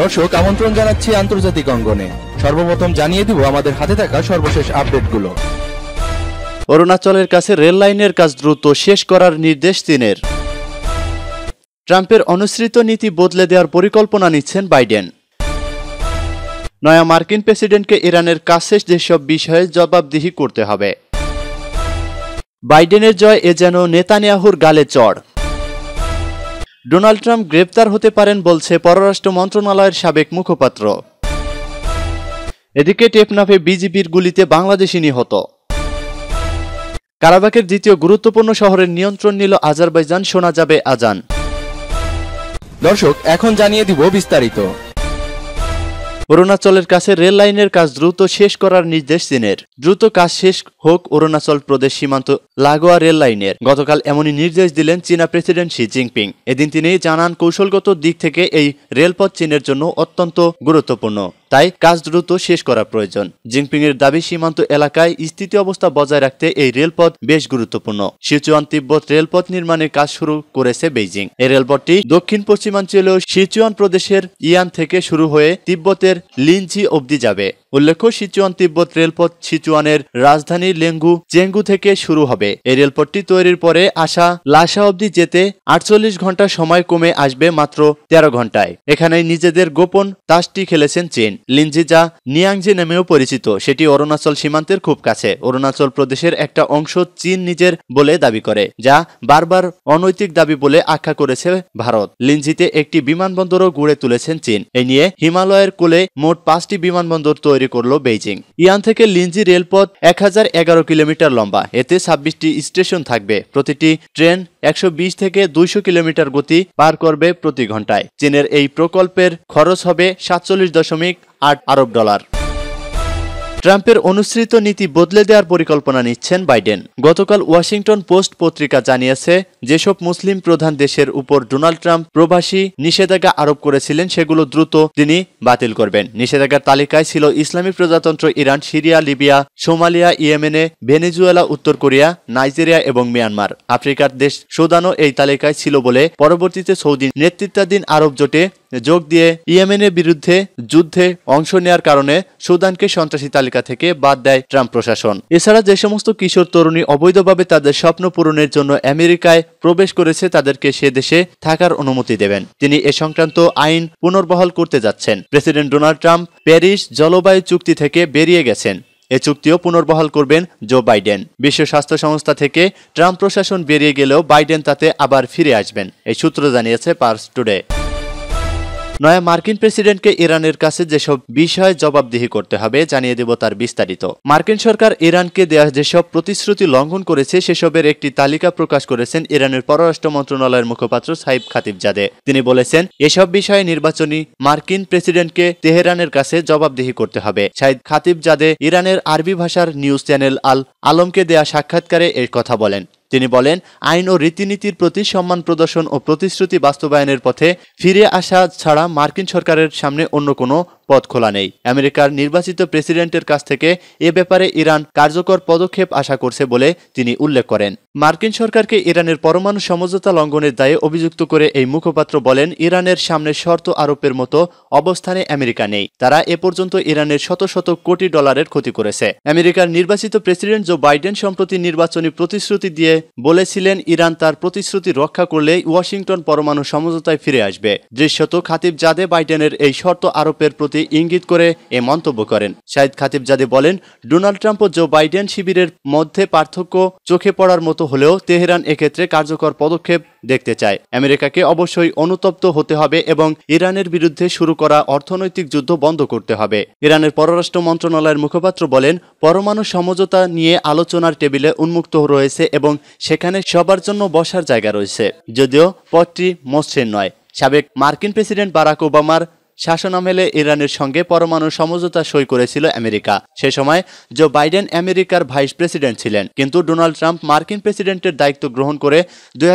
দর্শক আমন্ত্রণ জানাচ্ছি আন্তর্জাতিক অঙ্গনে সর্বপ্রথম জানিয়ে দিব আমাদের হাতে থাকা সর্বশেষ আপডেটগুলো অরুণাচলের কাছে রেল লাইনের কাজ দ্রুত শেষ করার নির্দেশ দিনের ট্রাম্পের অনুসৃত নীতি বদলে দেওয়ার পরিকল্পনা নিচ্ছেন বাইডেন নয়া মার্কিন প্রেসিডেন্টকে ইরানের কাছে যেসব বিষয়ে জবাবদিহি করতে হবে বাইডেনের জয় এ যেন নেতানিয়াহুর গালে চড় ডোনাল্ড ট্রাম্প গ্রেপ্তার হতে পারেন বলছে পররাষ্ট্র মন্ত্রণালয়ের সাবেক মুখপাত্র এদিকে টেপনাফে বিজিবির গুলিতে বাংলাদেশি নিহত কারাবাকের দ্বিতীয় গুরুত্বপূর্ণ শহরের নিয়ন্ত্রণ নিল আজারবাইজান শোনা যাবে আজান দর্শক এখন জানিয়ে দিব বিস্তারিত অরুণাচলের কাছে রেল লাইনের কাজ দ্রুত শেষ করার নির্দেশ দিনের দ্রুত কাজ শেষ হোক অরুণাচল প্রদেশ সীমান্ত লাগোয়া রেল লাইনের গতকাল এমনই নির্দেশ দিলেন চীনা প্রেসিডেন্ট শি জিনপিং এদিন তিনি জানান কৌশলগত দিক থেকে এই রেলপথ চীনের জন্য অত্যন্ত গুরুত্বপূর্ণ তাই কাজ দ্রুত শেষ করা প্রয়োজন এর দাবি সীমান্ত এলাকায় স্থিতি অবস্থা বজায় রাখতে এই রেলপথ বেশ গুরুত্বপূর্ণ সিচুয়ান তিব্বত রেলপথ নির্মাণের কাজ শুরু করেছে বেইজিং এই রেলপথটি দক্ষিণ পশ্চিমাঞ্চলীয় সিচুয়ান প্রদেশের ইয়ান থেকে শুরু হয়ে তিব্বতের লিনঝি অবধি যাবে উল্লেখ্য সিচুয়ান তিব্বত রেলপথ সিচুয়ানের রাজধানী লেঙ্গু চেঙ্গু থেকে শুরু হবে এই রেলপথটি তৈরির পরে আসা লাসা অবধি যেতে আটচল্লিশ ঘন্টা সময় কমে আসবে মাত্র তেরো ঘন্টায় এখানে নিজেদের গোপন তাসটি খেলেছেন চীন লিঞ্জি যা নিয়াংজি নামেও পরিচিত সেটি অরুণাচল সীমান্তের খুব কাছে অরুণাচল প্রদেশের একটা অংশ চীন নিজের বলে দাবি করে যা বারবার অনৈতিক দাবি বলে আখ্যা করেছে ভারত লিঞ্জিতে একটি বিমানবন্দরও গড়ে তুলেছেন চীন এ নিয়ে হিমালয়ের কোলে মোট পাঁচটি বিমানবন্দর তৈরি তৈরি করল বেইজিং ইয়ান থেকে লিঞ্জি রেলপথ এক কিলোমিটার লম্বা এতে ছাব্বিশটি স্টেশন থাকবে প্রতিটি ট্রেন একশো থেকে দুইশো কিলোমিটার গতি পার করবে প্রতি ঘন্টায় চীনের এই প্রকল্পের খরচ হবে সাতচল্লিশ দশমিক আট আরব ডলার ট্রাম্পের অনুসৃত নীতি বদলে দেওয়ার পরিকল্পনা নিচ্ছেন বাইডেন গতকাল ওয়াশিংটন পোস্ট পত্রিকা জানিয়েছে যেসব মুসলিম প্রধান দেশের উপর ডোনাল্ড ট্রাম্প প্রবাসী নিষেধাজ্ঞা আরোপ করেছিলেন সেগুলো দ্রুত তিনি বাতিল করবেন নিষেধাজ্ঞার তালিকায় ছিল ইসলামী প্রজাতন্ত্র ইরান সিরিয়া লিবিয়া সোমালিয়া ইয়েমেনে ভেনেজুয়েলা উত্তর কোরিয়া নাইজেরিয়া এবং মিয়ানমার আফ্রিকার দেশ সুদানও এই তালিকায় ছিল বলে পরবর্তীতে সৌদি নেতৃত্বাধীন আরব জোটে যোগ দিয়ে ইয়েমেনের বিরুদ্ধে যুদ্ধে অংশ নেয়ার কারণে সুদানকে সন্ত্রাসী তালিকা থেকে বাদ দেয় ট্রাম্প প্রশাসন এছাড়া যে সমস্ত কিশোর তরুণী অবৈধভাবে তাদের স্বপ্ন পূরণের জন্য আমেরিকায় প্রবেশ করেছে তাদেরকে সে দেশে থাকার অনুমতি দেবেন তিনি এ সংক্রান্ত আইন পুনর্বহাল করতে যাচ্ছেন প্রেসিডেন্ট ডোনাল্ড ট্রাম্প প্যারিস জলবায়ু চুক্তি থেকে বেরিয়ে গেছেন এ চুক্তিও পুনর্বহাল করবেন জো বাইডেন বিশ্ব স্বাস্থ্য সংস্থা থেকে ট্রাম্প প্রশাসন বেরিয়ে গেলেও বাইডেন তাতে আবার ফিরে আসবেন এই সূত্র জানিয়েছে পার্স টুডে নয়া মার্কিন প্রেসিডেন্টকে ইরানের কাছে যেসব বিষয়ে জবাবদিহি করতে হবে জানিয়ে দেব তার বিস্তারিত মার্কিন সরকার ইরানকে দেওয়া যেসব প্রতিশ্রুতি লঙ্ঘন করেছে সেসবের একটি তালিকা প্রকাশ করেছেন ইরানের পররাষ্ট্র মন্ত্রণালয়ের মুখপাত্র সাহিব খাতিবজাদে তিনি বলেছেন এসব বিষয়ে নির্বাচনী মার্কিন প্রেসিডেন্টকে তেহরানের কাছে জবাবদিহি করতে হবে সাহিদ খাতিবজাদে ইরানের আরবি ভাষার নিউজ চ্যানেল আল আলমকে দেয়া সাক্ষাৎকারে এর কথা বলেন তিনি বলেন আইন ও রীতিনীতির প্রতি সম্মান প্রদর্শন ও প্রতিশ্রুতি বাস্তবায়নের পথে ফিরে আসা ছাড়া মার্কিন সরকারের সামনে অন্য কোনো পথ খোলা নেই আমেরিকার নির্বাচিত প্রেসিডেন্টের কাছ থেকে এ ব্যাপারে ইরান কার্যকর পদক্ষেপ আশা করছে বলে তিনি উল্লেখ করেন মার্কিন সরকারকে ইরানের পরমাণু সমঝোতা লঙ্ঘনের দায়ে অভিযুক্ত করে এই মুখপাত্র বলেন ইরানের সামনে শর্ত আরোপের মতো অবস্থানে আমেরিকা নেই তারা এ পর্যন্ত ইরানের শত শত কোটি ডলারের ক্ষতি করেছে আমেরিকার নির্বাচিত প্রেসিডেন্ট জো বাইডেন সম্প্রতি নির্বাচনী প্রতিশ্রুতি দিয়ে বলেছিলেন ইরান তার প্রতিশ্রুতি রক্ষা করলে ওয়াশিংটন পরমাণু সমঝোতায় ফিরে আসবে দৃশ্যত খাতিব জাদে বাইডেনের এই শর্ত আরোপের প্রতি প্রতি ইঙ্গিত করে এ মন্তব্য করেন শাহিদ জাদে বলেন ডোনাল্ড ট্রাম্প ও জো বাইডেন শিবিরের মধ্যে পার্থক্য চোখে পড়ার মতো হলেও তেহরান এক্ষেত্রে কার্যকর পদক্ষেপ দেখতে চায় আমেরিকাকে অবশ্যই অনুতপ্ত হতে হবে এবং ইরানের বিরুদ্ধে শুরু করা অর্থনৈতিক যুদ্ধ বন্ধ করতে হবে ইরানের পররাষ্ট্র মন্ত্রণালয়ের মুখপাত্র বলেন পরমাণু সমঝোতা নিয়ে আলোচনার টেবিলে উন্মুক্ত রয়েছে এবং সেখানে সবার জন্য বসার জায়গা রয়েছে যদিও পথটি মসৃণ নয় সাবেক মার্কিন প্রেসিডেন্ট বারাক ওবামার শাসনামেলে ইরানের সঙ্গে পরমাণু সমঝোতা সই করেছিল আমেরিকা সে সময় জো বাইডেন আমেরিকার ভাইস প্রেসিডেন্ট ছিলেন কিন্তু ডোনাল্ড ট্রাম্প মার্কিন প্রেসিডেন্টের দায়িত্ব গ্রহণ করে দুই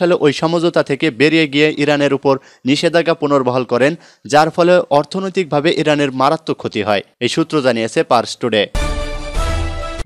সালে ওই সমঝোতা থেকে বেরিয়ে গিয়ে ইরানের উপর নিষেধাজ্ঞা পুনর্বহাল করেন যার ফলে অর্থনৈতিকভাবে ইরানের মারাত্মক ক্ষতি হয় এই সূত্র জানিয়েছে পার্স টুডে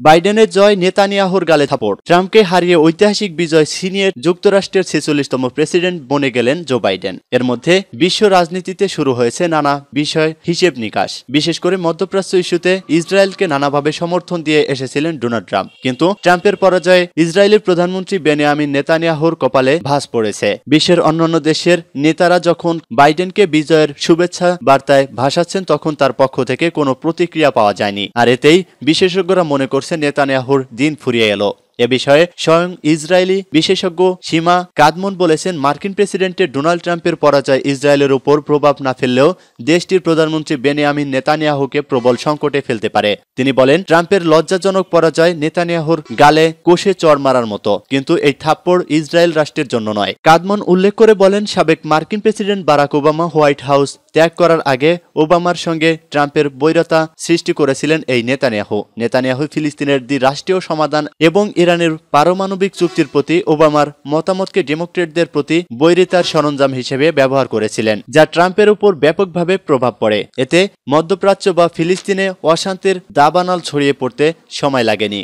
বাইডেনের জয় নেতানিয়াহুর গালে থাপড় ট্রাম্পকে হারিয়ে ঐতিহাসিক বিজয় সিনিয়র যুক্তরাষ্ট্রের ছেচল্লিশতম প্রেসিডেন্ট বনে গেলেন জো বাইডেন এর মধ্যে বিশ্ব রাজনীতিতে শুরু হয়েছে নানা বিষয় হিসেব নিকাশ বিশেষ করে মধ্যপ্রাচ্য ইস্যুতে ইসরায়েলকে নানাভাবে সমর্থন দিয়ে এসেছিলেন ডোনাল্ড ট্রাম্প কিন্তু ট্রাম্পের পরাজয়ে ইসরায়েলের প্রধানমন্ত্রী বেনিয়ামিন নেতানিয়াহুর কপালে ভাস পড়েছে বিশ্বের অন্যান্য দেশের নেতারা যখন বাইডেনকে বিজয়ের শুভেচ্ছা বার্তায় ভাসাচ্ছেন তখন তার পক্ষ থেকে কোনো প্রতিক্রিয়া পাওয়া যায়নি আর এতেই বিশেষজ্ঞরা মনে করছেন করছেন নেতানিয়াহুর দিন ফুরিয়ে এলো এ বিষয়ে স্বয়ং ইসরায়েলি বিশেষজ্ঞ সীমা কাদমন বলেছেন মার্কিন প্রেসিডেন্টের ডোনাল্ড ট্রাম্পের পরাজয় ইসরায়েলের উপর প্রভাব না ফেললেও দেশটির প্রধানমন্ত্রী বেনিয়ামিন নেতানিয়াহুকে প্রবল সংকটে ফেলতে পারে তিনি বলেন ট্রাম্পের লজ্জাজনক পরাজয় নেতানিয়াহুর গালে কোষে চর মারার মতো কিন্তু এই থাপ্পড় ইসরায়েল রাষ্ট্রের জন্য নয় কাদমন উল্লেখ করে বলেন সাবেক মার্কিন president Barack Obama White House ত্যাগ করার আগে ওবামার সঙ্গে ট্রাম্পের বৈরতা সৃষ্টি করেছিলেন এই নেতানিয়াহু নেতানিয়াহু ফিলিস্তিনের দি রাষ্ট্রীয় সমাধান এবং এ ইরানের পারমাণবিক চুক্তির প্রতি ওবামার মতামতকে ডেমোক্রেটদের প্রতি বৈরিতার সরঞ্জাম হিসেবে ব্যবহার করেছিলেন যা ট্রাম্পের উপর ব্যাপকভাবে প্রভাব পড়ে এতে মধ্যপ্রাচ্য বা ফিলিস্তিনে অশান্তির দাবানাল ছড়িয়ে পড়তে সময় লাগেনি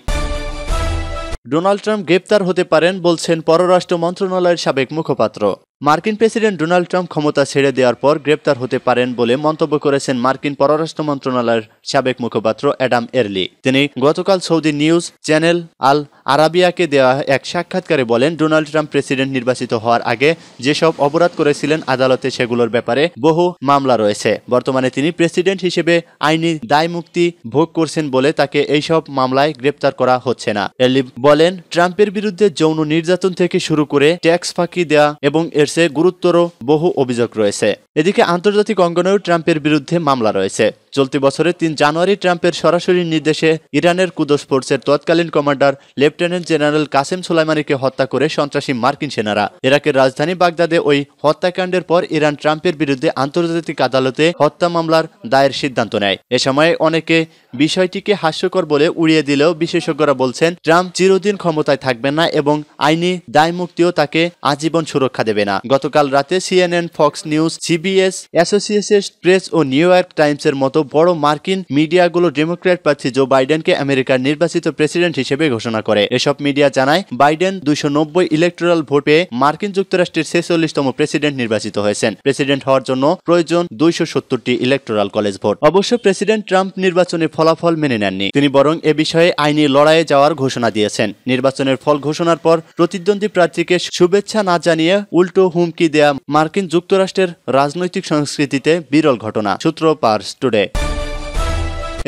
ডোনাল্ড ট্রাম্প গ্রেপ্তার হতে পারেন বলছেন পররাষ্ট্র মন্ত্রণালয়ের সাবেক মুখপাত্র মার্কিন প্রেসিডেন্ট ডোনাল্ড ট্রাম্প ক্ষমতা ছেড়ে দেওয়ার পর গ্রেপ্তার হতে পারেন বলে মন্তব্য করেছেন মার্কিন পররাষ্ট্র মন্ত্রণালয়ের সাবেক মুখপাত্র অ্যাডাম এরলি তিনি গতকাল সৌদি নিউজ চ্যানেল আল আরাবিয়াকে দেওয়া এক সাক্ষাৎকারে বলেন ডোনাল্ড ট্রাম্প প্রেসিডেন্ট নির্বাচিত হওয়ার আগে যেসব অপরাধ করেছিলেন আদালতে সেগুলোর ব্যাপারে বহু মামলা রয়েছে বর্তমানে তিনি প্রেসিডেন্ট হিসেবে আইনি দায় মুক্তি ভোগ করছেন বলে তাকে এইসব মামলায় গ্রেপ্তার করা হচ্ছে না এরলি বলেন ট্রাম্পের বিরুদ্ধে যৌন নির্যাতন থেকে শুরু করে ট্যাক্স ফাঁকি দেওয়া এবং এর চেয়ে গুরুত্বর বহু অভিযোগ রয়েছে এদিকে আন্তর্জাতিক অঙ্গনেও ট্রাম্পের বিরুদ্ধে মামলা রয়েছে চলতি বছরের তিন জানুয়ারি ট্রাম্পের সরাসরি নির্দেশে ইরানের কুদস ফোর্সের তৎকালীন কমান্ডার লেফটেন্যান্ট জেনারেল কাসেম সুলাইমানিকে হত্যা করে সন্ত্রাসী মার্কিন সেনারা ইরাকের রাজধানী বাগদাদে ওই হত্যাকাণ্ডের পর ইরান ট্রাম্পের বিরুদ্ধে আন্তর্জাতিক আদালতে হত্যা মামলার দায়ের সিদ্ধান্ত নেয় এ সময়ে অনেকে বিষয়টিকে হাস্যকর বলে উড়িয়ে দিলেও বিশেষজ্ঞরা বলছেন ট্রাম্প চিরদিন ক্ষমতায় থাকবেন না এবং আইনি দায়মুক্তিও তাকে আজীবন সুরক্ষা দেবে না গতকাল রাতে CNN Fox News CBS association press ও নিউ ইয়র্ক টাইমসের মতো বড় মার্কিন মিডিয়াগুলো ডেমোক্র্যাট প্রার্থী জো বাইডেনকে আমেরিকার নির্বাচিত প্রেসিডেন্ট হিসেবে ঘোষণা করে এসব মিডিয়া জানায় বাইডেন দুইশো ইলেকট্রাল ভোট পেয়ে মার্কিন যুক্তরাষ্ট্রের ছেচল্লিশতম প্রেসিডেন্ট নির্বাচিত হয়েছেন প্রেসিডেন্ট হওয়ার জন্য প্রয়োজন দুইশো সত্তরটি ইলেকট্রাল কলেজ ভোট অবশ্য প্রেসিডেন্ট ট্রাম্প নির্বাচনের ফলাফল মেনে নেননি তিনি বরং এ বিষয়ে আইনি লড়াইয়ে যাওয়ার ঘোষণা দিয়েছেন নির্বাচনের ফল ঘোষণার পর প্রতিদ্বন্দ্বী প্রার্থীকে শুভেচ্ছা না জানিয়ে উল্টো হুমকি দেয়া মার্কিন যুক্তরাষ্ট্রের রাজনৈতিক সংস্কৃতিতে বিরল ঘটনা সূত্র পার্স টুডে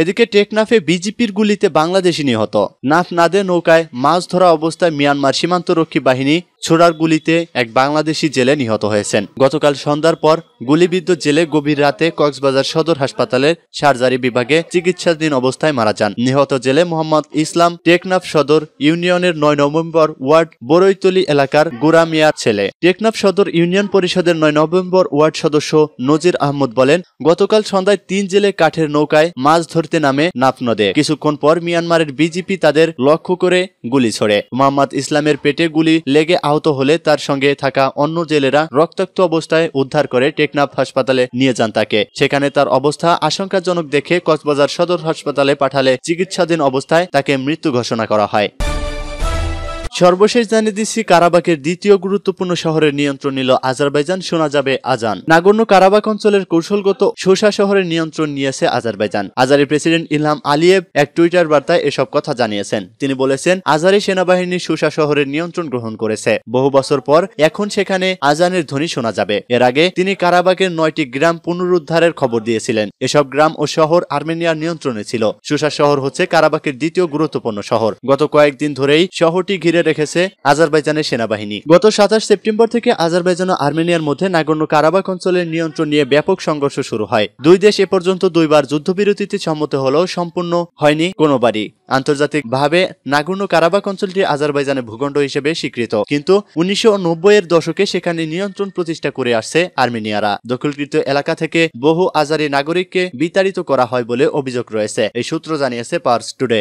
এদিকে টেকনাফে বিজিপির গুলিতে বাংলাদেশি নিহত নাফ নাদে নৌকায় মাছ ধরা অবস্থায় মিয়ানমার সীমান্তরক্ষী বাহিনী ছোড়ার গুলিতে এক বাংলাদেশি জেলে নিহত হয়েছেন গতকাল সন্ধ্যার পর গুলিবিদ্ধ জেলে গভীর রাতে কক্সবাজার সদর হাসপাতালের সার্জারি বিভাগে চিকিৎসাধীন অবস্থায় মারা যান নিহত জেলে মোহাম্মদ ইসলাম টেকনাফ সদর ইউনিয়নের নয় নভেম্বর ওয়ার্ড বরৈতলি এলাকার গুরামিয়ার ছেলে টেকনাফ সদর ইউনিয়ন পরিষদের নয় নভেম্বর ওয়ার্ড সদস্য নজির আহমদ বলেন গতকাল সন্ধ্যায় তিন জেলে কাঠের নৌকায় মাছ ধরতে খুঁজতে নামে নাফ নদে কিছুক্ষণ পর মিয়ানমারের বিজেপি তাদের লক্ষ্য করে গুলি ছড়ে মোহাম্মদ ইসলামের পেটে গুলি লেগে আহত হলে তার সঙ্গে থাকা অন্য জেলেরা রক্তাক্ত অবস্থায় উদ্ধার করে টেকনাফ হাসপাতালে নিয়ে যান তাকে সেখানে তার অবস্থা আশঙ্কাজনক দেখে কক্সবাজার সদর হাসপাতালে পাঠালে চিকিৎসাধীন অবস্থায় তাকে মৃত্যু ঘোষণা করা হয় সর্বশেষ জানিয়ে দিচ্ছি কারাবাকের দ্বিতীয় গুরুত্বপূর্ণ শহরের নিয়ন্ত্রণ নিল আজারবাইজান শোনা যাবে আজান নাগর্ণ কারাবাক অঞ্চলের কৌশলগত সোসা শহরের নিয়ন্ত্রণ নিয়েছে Azerbaijan Azeri president Ilham Aliyev এক টুইটার বার্তায় এসব কথা জানিয়েছেন তিনি বলেছেন আজারি সেনাবাহিনী সোসা শহরের নিয়ন্ত্রণ গ্রহণ করেছে বহু বছর পর এখন সেখানে আজানের ধ্বনি শোনা যাবে এর আগে তিনি কারাবাকের নয়টি গ্রাম পুনরুদ্ধারের খবর দিয়েছিলেন এসব গ্রাম ও শহর আর্মেনিয়ার নিয়ন্ত্রণে ছিল শোষা শহর হচ্ছে কারাবাকের দ্বিতীয় গুরুত্বপূর্ণ শহর গত কয়েকদিন ধরেই শহরটি ঘিরে রেখেছে আজারবাইজানের সেনাবাহিনী গত সাতাশ সেপ্টেম্বর থেকে আজারবাইজান ও আর্মেনিয়ার মধ্যে নাগর্ণ কারাবাক অঞ্চলের নিয়ন্ত্রণ নিয়ে ব্যাপক সংঘর্ষ শুরু হয় দুই দেশ এ পর্যন্ত দুইবার যুদ্ধবিরতিতে সম্মত হলেও সম্পূর্ণ হয়নি কোনোবারই আন্তর্জাতিকভাবে নাগর্ণ কারাবাক অঞ্চলটি আজারবাইজানের ভূখণ্ড হিসেবে স্বীকৃত কিন্তু উনিশশো এর দশকে সেখানে নিয়ন্ত্রণ প্রতিষ্ঠা করে আসছে আর্মেনিয়ারা দখলকৃত এলাকা থেকে বহু আজারি নাগরিককে বিতাড়িত করা হয় বলে অভিযোগ রয়েছে এই সূত্র জানিয়েছে পার্স টুডে